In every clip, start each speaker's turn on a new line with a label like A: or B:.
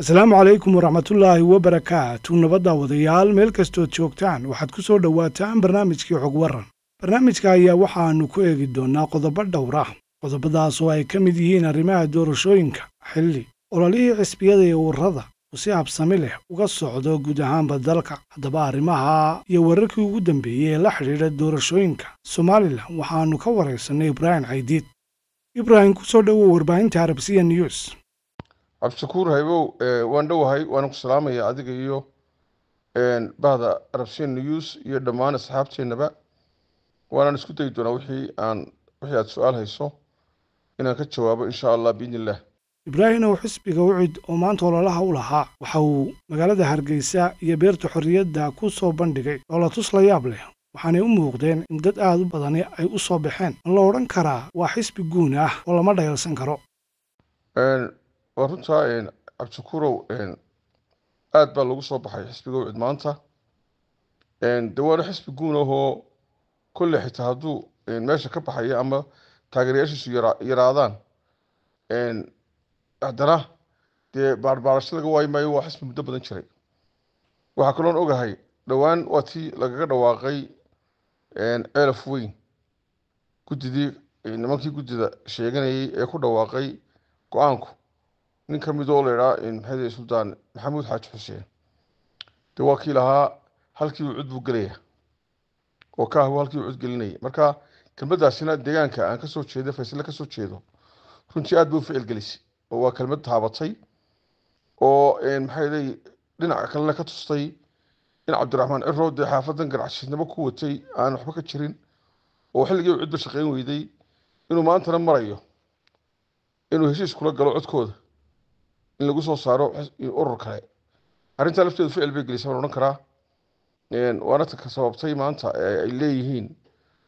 A: asalaamu calaykum waraxmatullaahi wabarakaatu nabadda wadayaal meel kastood joogtaan waxaad ku soo dhowaataan barnaamijkii xog warran barnaamijka ayaa waxaannu ku eegi doonaa qodobo dhowr ah qodobadaasoo ay ka mid yihiin arrimaha doorashooyinka xilli ololihii xisbiyada ee warrada uu si habsami leh uga socdo guud ahaanba dalka haddaba arrimaha iyo wararkii ugu dambeeyey ee la xidhiidha doorashooyinka somalilan waxaannu ka waraysannay ibraahim caydiid ibraahim ku soo dhowow warbaahinta arabsiya news
B: cabdishakuur haybow eh, waan dhowahay waana ku salaamaya adiga iyo bahda arabsiin news iyo dhammaan asxaabteennaba waanaan isku dayi doonaa wixii aan wixii aad su-aal hayso inaan ka jawaabo insha allah biidni illaah
A: ibraahimow xisbiga wicid oo maanta ololaha u lahaa waxa uu magaalada hargeysa iyo beerta xorriyadda ku soo bandhigay loola tusla yaab leh waxaanay u muuqdeen in dad aad u badani ay u soo baxeen ma la odhan karaa waa xisbi guun ah oo lama dhayalsan karo
B: waa runtaa cabdishakuurow aad baa lagu soo baxay xisbiga cid maanta de waana xisbi guun ahoo kolle xitaa hadduu meesha ka baxaya ama taageerayaashiisu yaraadaan haddana dee baarbaarasho laga waayi maayo waa xisbi muddo badan jiray waxaa kaloon ogahay dhowaan waa tii lagaga dhawaaqay ceelaf weyn guddidii nimankii guddida sheeganayay ee ku dhawaaqay go-aanku nin ka mid oo laydhaa maxamed suldaan maxamuud xaaji xuseen de waa kii lahaa halkii uu cud buu gelaya oo kaahu halkii uu cud gelinayay marka kelmadaasina deegaanka aan kasoo jeedo faysle kasoo jeedo runtii aad bay u ficilgelisay oo waa kelmad taabatay oo maxaayday dhinac kalena ka tustay in cabdiraxmaan ciro dee xaafadan ganacsisnimo ku watay aan waxba ka jirin oo xilligii uu cudba shaqeyn weyday inuu maantana marayo inuu heshiis kula galo codkooda in lagu soo saaro urur kale arrintaa lafteedu ficil bay gelisay baan odhan karaa waana ka sababtay maanta ay leeyihiin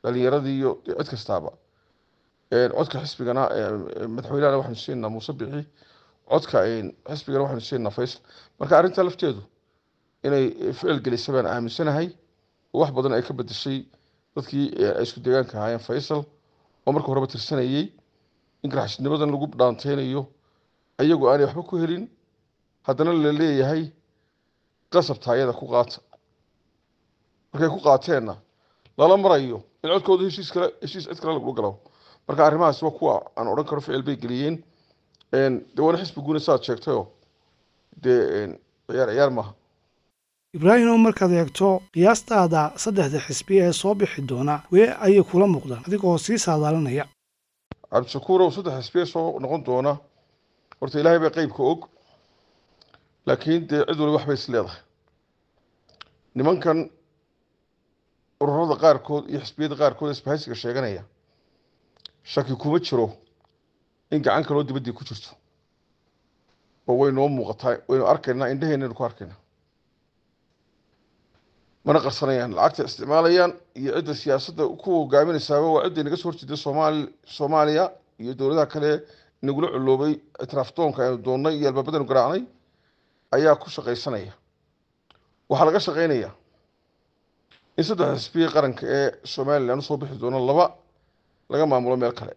B: dhalinyaradii iyo cid kastaaba codka xisbigana madaxweynehana waxaanu siinaa muuse bixi codka xisbigana waxaanu siinaa faysal marka arrintaa lafteedu inay ficil gelisay baan aaminsanahay wax badan ay ka bedeshay dadkii ay isku deegaanka ahaayeen faysal oo marka horeba tirsanayey in garxasnimadan lagu dhaanteynayo ayagu aanay waxba ku helin haddana la leeyahay qasabta ayada ku qaata markay ku qaateenna lala marayo in codkooda heshiis kale heshiis cid kale lagula galo marka arrimahaas waa kuwa aan odhan karo ficil bay geliyeen de waana xisbi guuna saad sheegtayoo dee ciyaar ciyaar maaha
A: ibraahim oo markaad eegto qiyaastaada saddexda xisbi ee soo bixi doona wee ayay kula muuqdaan adigoo sii saadaalinaya
B: cabdishakuurow saddex xisbi ee soo noqon doona horta ilaahay bay qeybka og laakiin dee cid waliba waxbay isleedahay nimankan ururada qaarkood iyo xisbiyada qaarkood isbahaysiga sheeganaya shaki kuma jiro in gacan kaloo dibaddii ku jirto oo waynoo muuqataa waynu arkaynaa indhaheenna aynu ku arkaynaa mana qarsanayaan lacagta isticmaalayaan iyo cidda siyaasadda ku hogaaminaysaaba waa cidda naga soo horjeeda soomaali soomaaliya iyo dowladaha kale nagula culoobay itraafdoonka aynu doonnay iyo albaabadaynu garaacnay ayaa ku shaqaysanaya waxaa laga shaqaynayaa in saddexda xisbiyii qaranka ee somalilan usoo bixi doono laba laga maamulo meel kale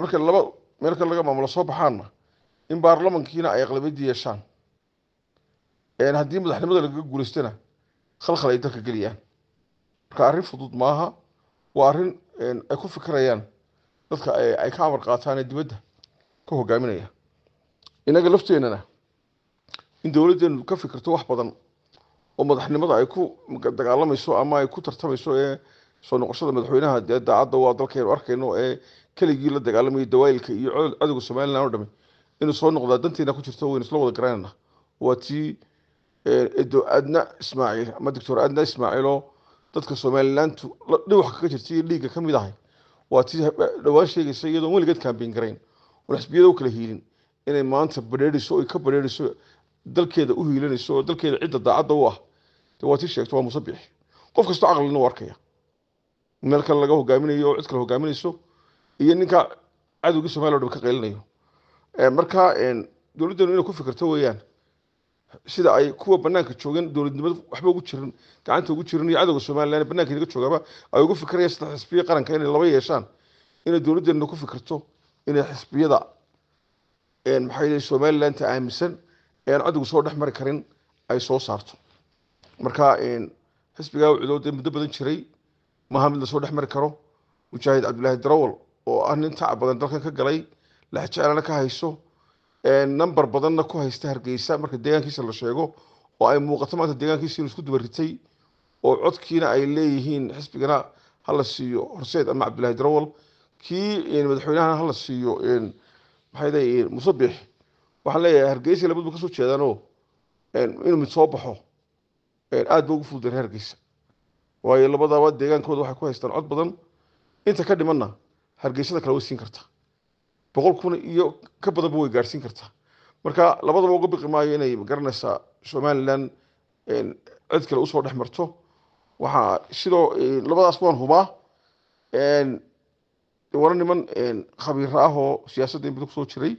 B: marka laba meel kale laga maamulo soo baxaanna in baarlamankiina ay aqlabiyaddii yeeshaan haddii madaxnimada laga guulaystana khalkhal ay dalka geliyaan marka arrin fudud maaha waa arrin ay ku fikirayaan dadka ay ka amar qaataanee dibadda ka hogaaminaya innaga lafteenana in dowladdeenu ka fikirto wax badan oo madaxnimada ay ku dagaalamayso ama ay ku tartamayso ee soo noqoshada madaxweynaha dee daacadda waa dalkaynu arkayno ee keligii la dagaalamayo dawaayilka iyo cadowga somalilan oo dhami inuu soo noqdaa danteena ku jirto waynu isla wada garanayna waa tii adna ismaaciil ama doctor adna ismaaciil oo dadka somalilantu dhiwax kaga jirta iyo dhiigga ka mid ahay waa ti dhawaan sheegaysa iyadoon weligeed kaambeyn garayn oon xisbiyada u kala hiilin inay maanta badheerhiso oy ka badheerhiso dalkeeda u oo dalkeeda cidda daacadda u ah de waa tii sheegto waa musabix qof kastoo caqlina u arkaya meel kale laga hogaaminayo oo cid kale hogaaminayso iyo ninkaa cadowgii somaliya o dhan ka qaylinayo marka dowladdenu inay ku fikirto weeyaan sida ay kuwa banaanka joogeen dowladnimada waxba ugu jirin gacanta ugu jirin iyo cadowga somalilan banaanka laga joogaba ay ugu fikirayaan saddex xisbiya qaranka inay laba yeeshaan inay dowladdeena ku fikirto inay xisbiyada maxaa yihi somalilanta aaminsan ee cadowga soo dhex mari karin ay soo saarto marka xisbigaa cudoodee muddo badan jiray maaha mid lasoo dhex mari karo mujaahid cabdulaahi darawal oo ah nin tac badan dalkan ka galay laxjeclana ka hayso number badanna ku haysta hargeysa marka deegaankiisa la sheego oo ay muuqato maanta deegaankiisa inuu isku dubaritay oo codkiina ay leeyihiin xisbigana hala siiyo horseed ama cabdillaahi darawal kii madaxweynahana hala siiyo maxay musabix waxaan leeyahay hargeysa labadba kasoo jeedaanoo inuu mid soo baxo aad ba ugu fuldare hargeysa waayo labadaba deegaankooda waxay ku haystaan cod badan inta ka dhimanna hargeysada kale way siin kartaa boqol kun iyo ka badanba way gaarsiin kartaa marka labadaba uga biqi maayo inay magaranaysaa somalilan cid kale usoo dhex marto waxaa sidoo labadaas waan hubaa wana niman khabiira ah oo siyaasadda in kusoo jiray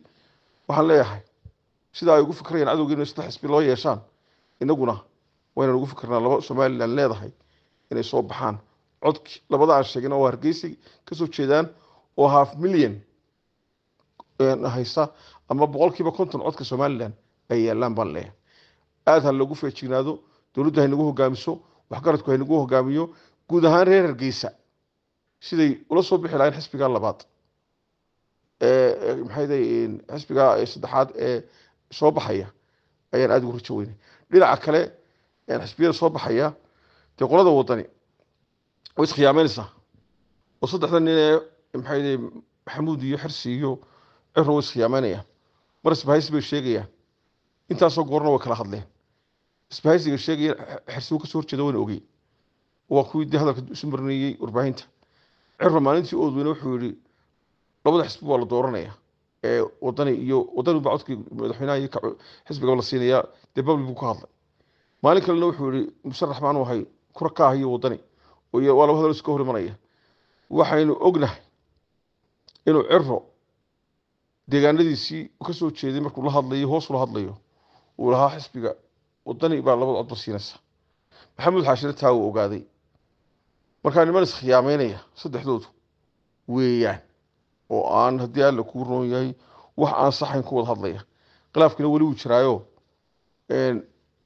B: waxaan leeyahay sidaa ay ugu fikrayaan cadowgeenu in saddex xisbi loo yeeshaan inaguna waynaan ugu fikirnaa laba somalilan leedahay inay soo baxaan codki labada aan sheegin oo hargeysa kasoo jeedaan oo half million haysa ama boqolkiiba konton codka somalilan ay yeelaan baan leeyahay aada ha lagu feejignaado dowladdu haynagu hogaamiso waxgaradku haynagu hogaamiyo guud ahaan reer hargeysa siday ula soo bixi lahayn xisbiga labaad maxaydahayeen xisbigaa saddexaad ee soo baxaya ayaan aada ugu rajo weynay dhinaca kale xisbiyada soo baxaya dee qolada wadani way iskhiyaameenaysaa oo saddexda nin ee maxaydahayeen maxamuud iyo xirsi iyo cirna way iskhiyaameynaya mar isbahaysi bay sheegayaan intaasoo goorna way kala hadleen isbahaysiga sheegaya xersuu kasoo horjeeda wayna ogeyn waa kuwii dee hadalka isu marneeyey warbaahinta cirna maalintii oodweyne wuxuu yihi labada xisbi waa la dooranaya ee wadani iyo wadani baa codkii madaxweynaha iyo xisbigaba la siinayaa dee babli buu ka hadlay maalin kalena wuxuu yihi muse raxmaan wahay kura ka ah iyo wadani waa laba hadal iska hor imanaya waxaynu ognahay inuu cirro deegaanadiisii kasoo jeeday markuu la hadlayo hoosula hadlayo uu lahaa xisbiga wadani baa labada codba siinaysa maxamuud xaashire taa uu ogaaday markaa niman iskhiyaameynaya saddexdoodu weeyaan oo aan haddii alla kuu roon yahay wax aan saxayn ku wada hadlaya khilaafkina weli uu jiraayo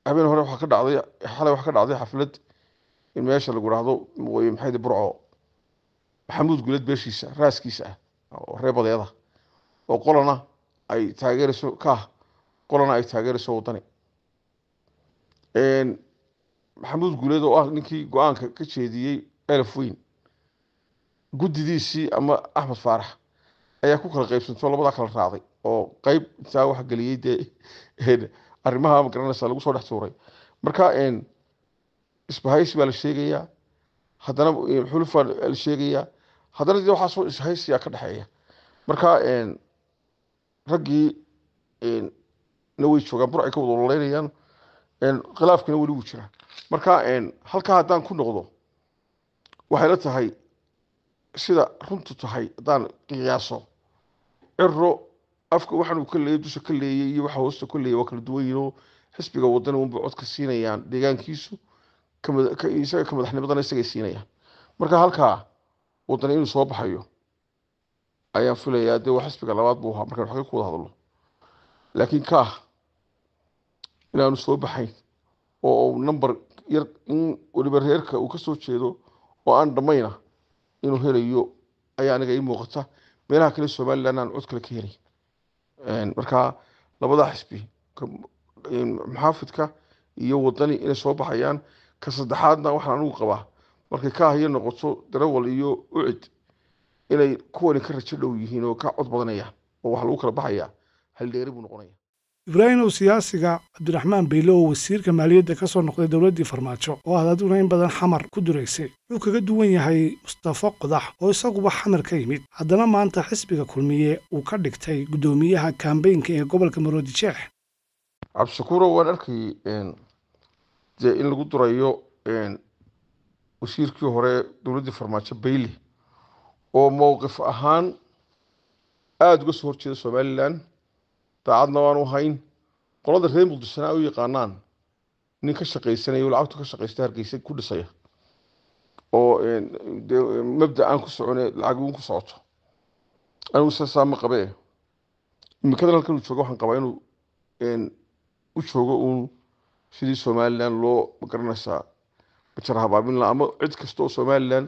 B: habeen hore waxaa ka dhacday xalay waxaa ka dhacday xaflad in meesha lagu dhahdo maxayd burco maxamuud gulad beeshiisa raaskiisa ah, oo reebadeeda oo qolana ay taageerayso kaah qolana ay taageerayso wadani maxamuud guuleed oo ah ninkii go-aanka ka jeediyey elf weyn guddidiisii ama axmed faarax ayaa ku kala qaybsanto labadaa kala raacday oo qeyb intaa wax geliyey dee arrimaha magaranaysa lagu soo dhex tuuray marka isbahaysi baa la sheegayaa haddana xulufaa la sheegayaa haddana de waxaa soo ishaysiyaa ka dhexeeya marka raggii na way joogaan burcay ka wada ololeynayaan khilaafkina weli wuu jiraa marka halkaa haddaan ku noqdo waxay la tahay sida runtu tahay haddaan qiyaaso ciro afka waxaanuu ka leeyay dusha ka leeyay iyo waxa hoosta ka leeyay waa kala duwan yihinoo xisbiga wadana unba codka siinayaan deegaankiisu isaga ka madaxnimadana isagay siinayaan marka halkaa wadana inuu soo baxayo ayaa filayaa dee xisbiga labaad buu ahaa markaan waxga kuwada hadlo laakiin kaah inaanu soo baxayn oo number yar in weliba reerka uu kasoo jeedo oo aan dhammayna inuu helayo ayaa aniga ii muuqata meelaha kale somalilan cod kale ka helay markaa labadaa xisbi maxaafidka iyo wadani inay soo baxayaan ka saddexaadna waxaan anugu qabaa markay kaah iyo noqoto darawal iyo ucid inay kuwani ka rajo dhow yihiin oo ka cod badanaya oo wax lagu kala baxaya haldheeri buu noqonaya ibraahimow
A: siyaasiga cabdiraxmaan beyle oo wasiirka maaliyadda ka soo noqday dowladdii farmaajo oo aad adiguna in badan xamar ku dureysay wuxuu kaga duwan yahay mustafa qodax oo isaguba xamar ka yimid haddana maanta xisbiga kulmiye uu ka dhigtay guddoomiyaha kambeynka ee gobolka maroodi jeex
B: cabdishakuuro waan arkay dee in lagu durayo wasiirkii hore dowladdii farmaajo bayle oo mowqif ahaan aada uga soo horjeeda somalilan daacadna waanu hayn qolada reer muqdishona ay u yaqaanaan nin ka shaqaysanaya lacagtu ka shaqaysta hargeysa ku dhisaya oo eh, mabda aan ku socone lacag ku socoto anigu saasaa ma qabee imikadan halkanuu jooga waxaan qabaa inuu u joogo uun sidii somalilan loo magaranaysaa bajar habaamin ama cid kasta oo somalilan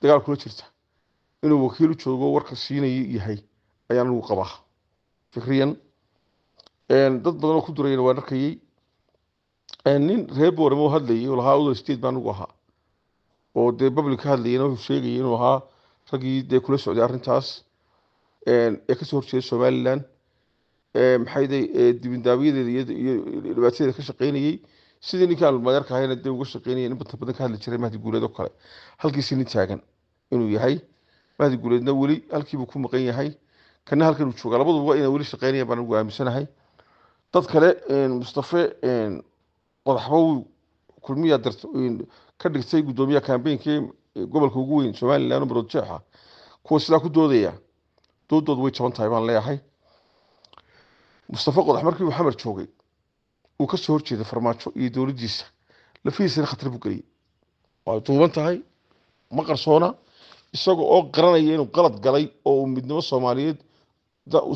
B: dagaal kula jirta inuu wakiil joogo warka siinaya yahay ayaa qabaa fikriyan dad badanoo ku durayna waa arkayey nin reer booramo hadlayay oo lahaa other state baan ugu ahaa oo dee public ka hadlayana wuxuu sheegayay inuu ahaa raggii dee kula socday arintaas ee kasoo horjeeda somalilan maxayday dibindaabiyadeeda iyo dhibaatadeeda ka shaqeynayey sidii ninkaan magarka ahayna dee uga shaqeynaya in banta badan ka hadli jiray mahdi guuleed oo kale halkiisi nin taagan inuu yahay mahad guuleedna weli halkiibuu ku maqan yahay kana halkan uu jooga labaduba inay weli shaqeynaya baan ugu aaminsanahay dad kale mustafe qodaxbow kulmiya ka dhigtay guddoomiyaha kambeynkii gobolka ugu weyn somalilan marood kuwa sidaa ku doodaya doodooda way jaban tahay baan leeyahay mustafe qodax markii uu xamar joogay uu ka horjeeday farmaajo iyo dowladdiisa lafihiisana khatar buu geliyey waa duuban tahay ma qarsoona isaga oo qaranaya inuu qalad galay oo midnimo soomaaliyeed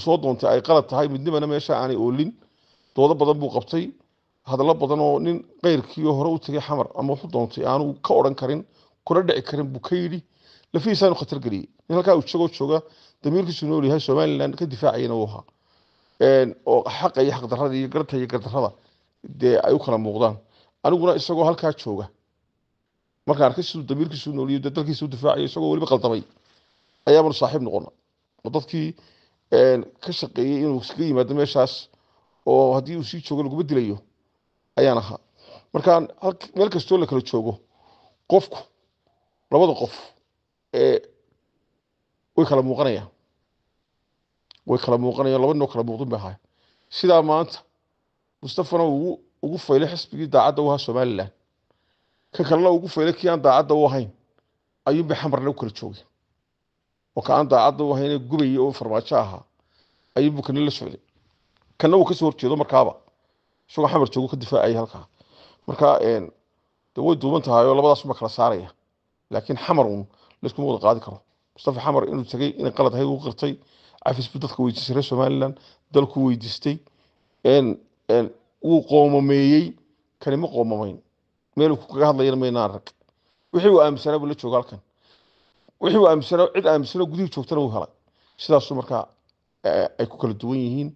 B: soo doontay ay qalad tahay midnimana meesha aanay oolin doodo badan buu qabtay hadallo badan oo nin keyrkiioo hore u tegay xamar ama wuxu doontay aanu ka odhan karin kuna dhici karin buu ka yidhi lafihiisaanu khatargeliyey nin halkaa uisagoo jooga damiirkiisu nool yahay somalilan ka difaacayana uu ahaa oo xaqa iyo xaqdarrada iyo garta iyo gardarrada dee ay u kala muuqdaan aniguna isagoo halkaa jooga marka arkisu damiirkiisu nooliyo de dalkiisu difaacayo isagoo weliba qaldamay ayaabanu saaxiib noqona oo dadkii ka shaqeeyey inuu iskaga yimaado meeshaas oo haddii uu sii joogo laguma dilayo ayaan ahaa marka meel kastoo la kala joogo qofku labada qof way kala muuqanayaan way kala muuqanayaan labanoo kala muuqdin bay ahaay sidaa maanta mustafana ugu faylay xisbigii daacadda u ahaa somalilan ka kalena ugu faylay kii aan daacadda u ahayn ayuunbay xamarna u kala joogeen oo ka aan daacadda u ahaynee gubaya oo farmaajo ahaa ayuunbuu kana la socday kana uu kasoo horjeedo markaaba isagoo xamar joogu ka difaacaya halkaa marka way duuban tahay oo labadaasunba kala saaraya laakiin xamar uun laiskuma wada qaadi karo mustafa xamar inuu tegey inay qalad ahayd uu qirtay cafisbu dadka weydiistay reer somaliland dalku weydiistay wuu qoomameeyey kanima qoomamayn meel kaga hadlayana mayna arag wixii uu aaminsanaa buu la jooga halkan wixii uu aaminsanaa cid aaminsanoo gudihii joogtana wuu helay sidaasuu markaa eh, ay ku kala duwan yihiin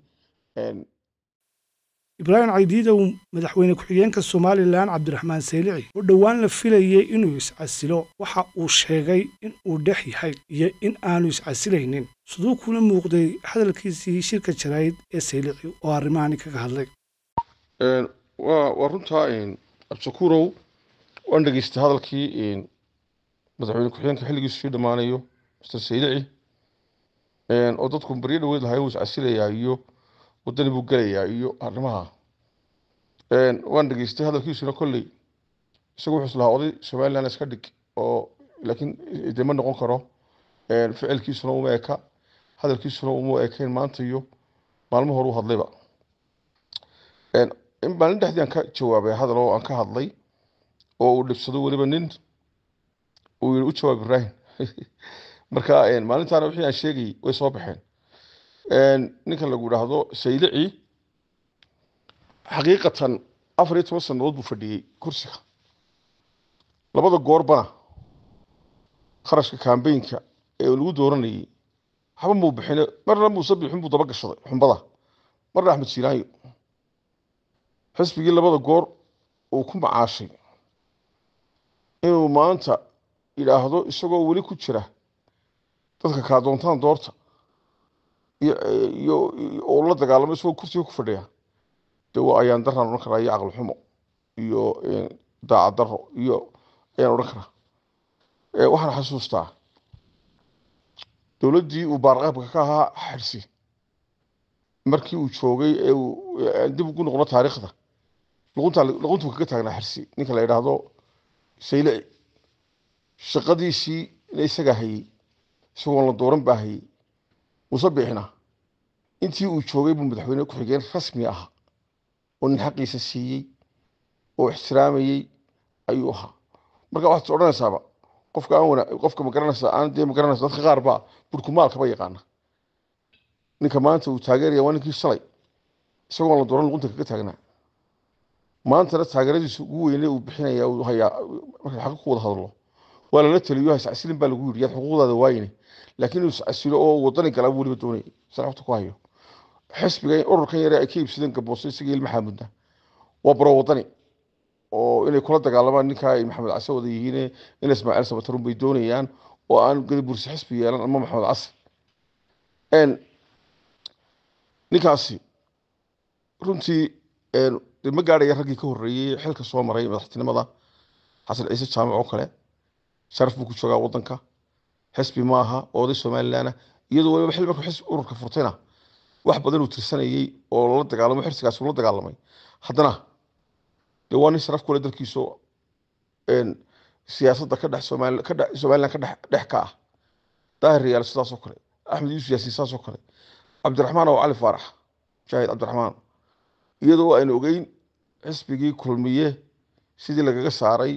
A: ibraahim caydiidow madaxweyne ku-xigeenka somalilan cabdiraxmaan seylici oo dhowaan la filayay inuu iscasilo waxa uu sheegay in uu dhex yahay iyo in aanu iscasilaynin siduu kuna muuqday hadalkiisii shirka jaraa'id ee seylici oo arrimaani kaga hadlay
B: waa runtaa absakurow waan dhegeystay hadalkii madaxweyne ku-xigeenka xilligiisu sii dhammaanayo mister saydici oo dadku baryo dhaweyd lahay wuu iscasilayaa iyo wadani buu gelayaa iyo arrimaha waan dhegeystay hadalkiisuna kolley isagu wuxuu islahaa oday somalilan iska dhig oo laakiin dema noqon karo ficilkiisuna uma eka hadalkiisuna uma ekayn maanta iyo maalmo u hadlayba in baan nin dhexdii aan ka jawaabay hadal oo aan ka hadlay oo uu dhibsado weliba nin uu yii u jawaab ibraahim marka maalintaana wixii aan sheegayay way soo baxeen ninka lagu idhaahdo saylici xaqiiqatan afar iyo toban sannadood buu fadhiyey kursiga labada goorbana kharashka kambaynka ee eh, lagu dooranayay waxba muu bixine marna muuse bixin buu daba gashaday xumbada marna axmed jiilaanyo xisbigii labada goor uu ku macaashay inuu maanta yidhaahdo isagoo weli ku jira dadka kaa doontaan doorta oo la dagaalamo isagoo kursiga ku fadhiya dee waa ayaan daraan odhan karaa iyo caqli xumo iyo eh, daacad daro iyo ayaan odhan karaa eh, waxaan xasuustaa dowladdii uu baarqaabka ka ahaa xirsi markii uu joogay ee uu eh, dib ugu noqdo taariikhda luquntu kaga taagnaa xirsi ninka la idhaahdo sayle shaqadiisii ina isagaa hayey isagoon la dooran baa hayey intii uu joogay buu madaxweyne ku-xigeen rasmi ah oo nin xaqiisa siiyey oo ixtiraamayey ayuu ahaa marka waxaad odhanaysaaba qofka aan qofka magaranaysa aan dee magaranaysa dadka qaar baa burkumaalkaba yaqaana ninka maanta uu taageeraya waa ninkii shalay isagoon la dooran luqunta kaga taagnaa maantana taageeradiisa ugu weyne uu bixinaya uu hayaa markay xaqiiq ku wada hadlo waa lala taliyo hascasilin baa lagu yidhi yaad xuquuqdaada waayine laakiin inuu iscasilo oo wadani galaa buu weliba doonay sanaxta ku hayo xisbiga ururkan yare ay ka iibsadeen gabooso isaga ilma xaamudna waa baro wadani oo inay kula dagaalamaan ninkaa ay maxamed case wada yihiin in ismaaciil sabatarun bay doonayaan oo aan garibursi xisbi yeelan ama maxamed case ninkaasi runtii ma gaaraya raggii ka horeeyey xilka soo maray madaxtinimada xasan ciise jaamac oo kale sharaf buu ku joogaa wadanka xisbi maaha oday somalilan iyadoo waliba xil markuu xisbi ururka furtayna wax badan uu tirsanayey oo la dagaalamo xirsigaas la dagaalamay haddana de waa nin sharaf kule dalkiiso siyaasadda ka dhex somalilan ka dhex ka ah daahir yaal sidaasoo kale axmed yuusuf yaasin saasoo kale cabdiraxmaan oo cali faarax shaahid cabdiraxmaan iyadoo aynu ogeyn xisbigii kulmiye sidii lagaga saaray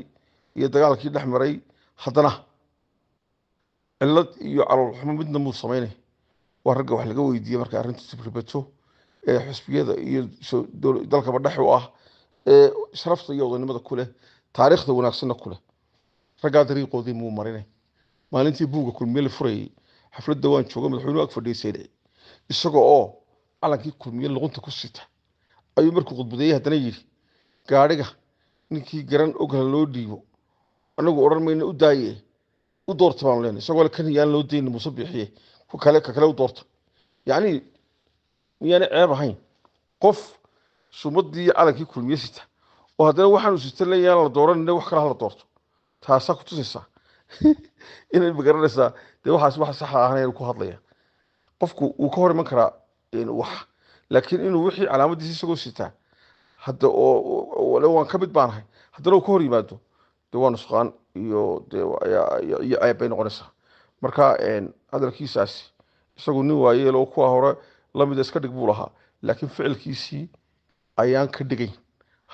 B: iyo dagaalkii dhex maray haddana cillad iyo caloolxumo midna muu samaynay waa ragga wax laga weydiiye marka arrintu tibribato ee xisbiyada iyo dalkaba dhex ah ee sharafta iyo odaynimada ku taariikhda wanaagsanna ku raggaa dariiqoodii muu marinay maalintii buugga kulmiye la furayay xafladda waan jooga madaxweynuhu ag fadhiisayne isaga oo calankii kulmiye luqunta ku sita ayuu markuu khudbadeeyey haddana yidhi gaadhiga ninkii garan ogla loo dhiibo anagu odhan mayna u daaye u doorta baanu leenay isagoo le kan yaan loo dayni muuse bixiye ku kale ka kale u doorta yacnii miyaana ceeb ahayn qof sumaddii calankii kulmiye sita oo haddana waxaanu sita leeyaan la dooranina wax kale ha doorto taasaa ku tusaysaa inay magaranaysaa dee waxaas wax saxa ahanayn ku hadlaya qofku wuu ka hor iman karaa wax laakiin inuu wixii calaamadiisa isagoo sitaa hadda oo waan ka mid baanahay haddana u ka hor yimaado de waa nusqaan iyo deiyo ceeb bay noqonaysaa marka hadalkiisaasi isagu nin waayeel kuwa hore lamida iska dhig buu lahaa laakiin ficilkiisii ayaan ka dhigayn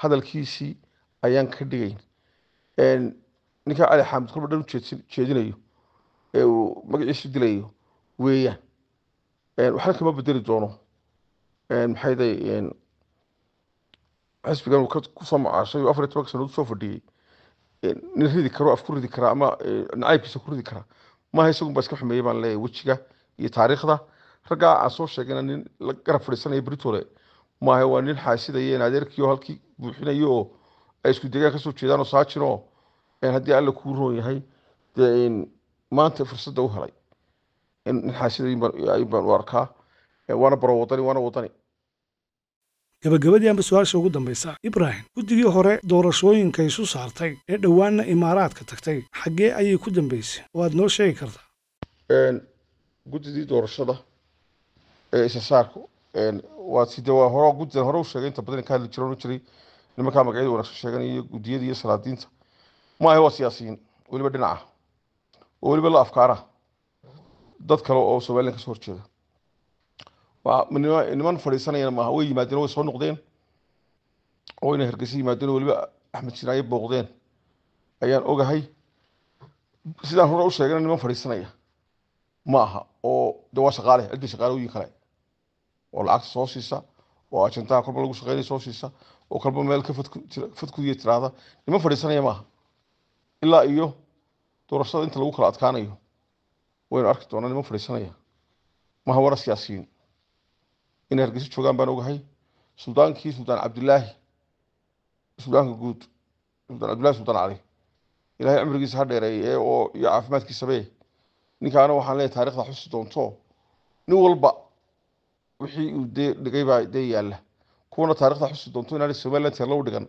B: hadalkiisii ayaan ka dhigayn ninkaa cali xaamid kolba dhan ujeedinayo ee uu magaciisu dilayo weeyaan waxna kama bedeli doono maxay xisbigan kusoo macaashay oo afar tobanka sanadood soo fadhiyey nin ridi karo af ku ridi karaa ama nacaybkiisa ku ridi karaa maaha isagun iska xumeeyey baan leeyahay wejiga iyo taariikhda raggaa aan soo sheegana nin la garab fadhiisanaya britole maaha waa nin xaasidaya in adeerkiioo halkii buuxinayo oo ay isku degaan kasoo jeedaan oo saajin haddii alle kuu roon yahay dee maanta fursadda u helay nin xaasiday baan u arkaa waana baro waana wadani gabagabadii anba
A: su-aasha ugu dambaysa ibrahim guddigii hore doorashooyinka isu saartay ee dhowaanna imaaraadka tagtay xaggee ayay ku dambaysay oo aad noo sheegi kartaa
B: guddidii doorashada ee isa saarku waa side waa hore guddidan hore u sheegay inta badan ka hadli jiro oran jiray nimankaa magacyada wanaagsan sheegan iyo guddiyada iyo salaadiinta ma maahe waa siyaasiyiin weliba dhinaca oo weliba la afkaara dad kale oo somalilan kasoo horjeeda niman fadhiisanayana maaha way yimaadeen way soo noqdeen wayna hargeysa yimaadeen oo weliba axmed shinaaye booqdeen ayaan ogahay sidaan hore u sheegana niman fadhiisanaya ma aha oo de waa shaqaale halkii shaqaalooyin kale oo lacagta soo siisa oo ajantaha kolba lagu shaqeynaya soo siisa oo kolba meel ka fadkudiya tiraahda niman fadhiisanaya maaha ilaa iyo doorashada inta lagu kala adkaanayo waynu arki doonaa niman fadhiisanaya maha wara siyaasiyiin inay hargeysa joogaan baan ogahay suldaankii suldaan cabdilaahi suldaanka guud suldaan cabdillahi suldaan cali ilahay cumrigiisa ha dheereey eh, oo iyo caafimaadkiisabe ninkaana waxaan leeyahay taarikhda xusi doonto nin walba wixii uu dee dhigay baa dee yaalla kuwana taarikhda xusi doonto inaanay somaliland teerlo dhigan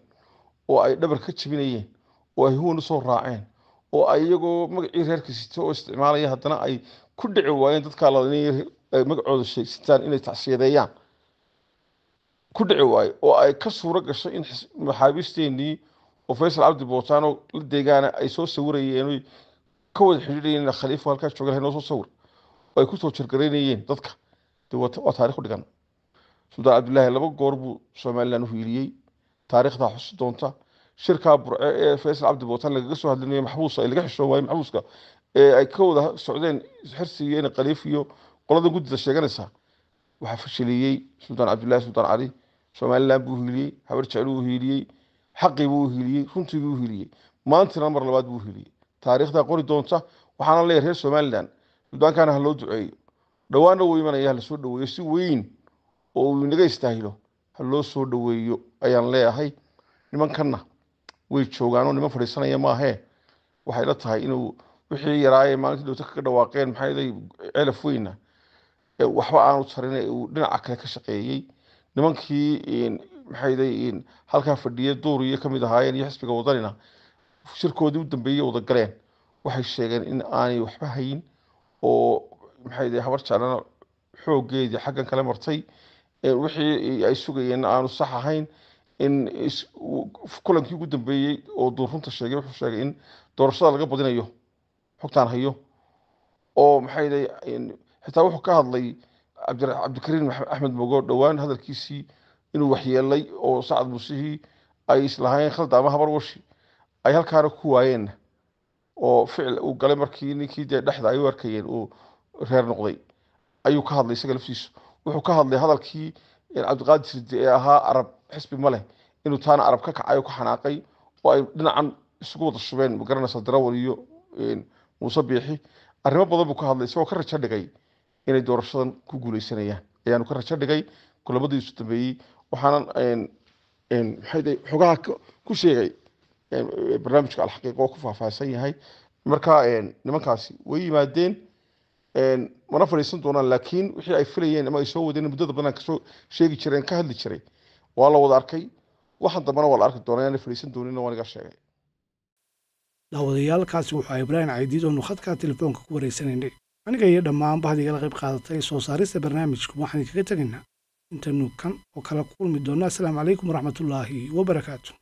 B: oo ay dhabar ka jabinayeen oo ay huwan usoo raaceen oo ay iyagoo magacii reerka sito oo isticmaalaya haddana ay ku dhici waayeen dadkaa ladan ay magacooda sheegsataan inay tacsiyadeeyaan ku dhici waayo oo ay ka suuro gasho in maxaabiisteennii oo faysal cabdi bootaano la deegaana ay soo sawirayeen ka wada xidhiidhayeen khaliifu halkaa jooga noo soo sawir oo ay kusoo jargaraynayeen dadka de waa taarikh u dhigan suldaan cabdilaahi laba goor buu somalilan u hiiliyey taarikhdaa xusi doonta shirkaa burce ee faysal cabdi bootaan lagaga soo hadlinaya maxbuus ay laga xishoo waayey maxbuuska ee ay ka wada socdeen xirsigiyo in khaliif iyo qolada guddida sheeganaysaa waxaa fashaliyey sultaan cabdillahi sultaan cali somalilan buu hiliyey habar jecel uu hiliyey xaqii buu hiliyey runtii buu hiliyey maantina mar labaad buu hiliyey taariikhdaa qori doonta waxaana leeyahay reer somalilan sudaankaana ha loo duceeyo dhowaanna wuu imanaya halasoo dhaweeyo si weyn oo uu inaga istaahilo ha loo soo dhaweeyo ayaan leeyahay nimankanna way joogaanoo niman fadhiisanaya maahee waxay la tahay inuu wixii yaraaye maalintii dhowta kaga dhawaaqeen maxaa celaf weyna waxba aanu tarin uu dhinaca kale ka shaqeeyey nimankii maxaday halkaa fadhiya duuriyo kamid ahaayeen iyo xisbiga wadanina shirkoodii u dambeeyey wada galeen waxay sheegeen in aanay waxba hayin oo maxaday habar jaalana xoogeedii xaggan kale martay wixii ay sugayeen aanu sax ahayn in kulankii ugu dambeeyey oo duurrunta sheegay wuxuu sheegay in doorashada laga badinayo xogtaan hayo oo maxaday xitaa wuxuu ka hadlay cabdikariin axmed mogow dhowaan hadalkiisii inuu waxyeelay oo sacad musihii ay islahaayeen khalda ama habar washi ay halkaana ku waayeenna oo ficil uu galay markii ninkii dee dhexda ay u arkayeen uu reer noqday ayuu ka hadlay isaga laftiisu wuxuu ka hadlay hadalkii cabdiqaadir sirdi ee ahaa arab xisbi ma leh inuu taana arab ka kacay oo ka xanaaqay oo ay dhinacan isugu wada shubeen magaranaysa darawal iyo muuse biixi arrimo badan buu ka hadlay isagoo ka rajo dhigay inay doorashadan ku guuleysanayaan ayaanu ka rajo dhigay kulabadii isu dambeeyey waxaanan xogaha ku sheegay barnaamijka alxaqiiq oo ku faahfaahsan yahay marka nimankaasi way yimaadeen mana fadhiisan doonaan laakiin wixii ay filayeen ama ay soo wadeen muddada badan kasoo sheegi jireen ka hadli jiray waa la wada arkay waxaan dambana waa la arki doonaa inaan fadhiisan doonin waan iga sheegay
A: daawadayaal wuxuu ibraahim caydiid oonu khadka telefoonka ku wareysanaynay aniga iyo dhammaan haddii gala qayb qaadatay soo saarista barnaamijku waxaan kaga tegaynaa intaynu kan oo kala kulmi doonno assalaamu calaykum waraxmatullaahi wabarakaatu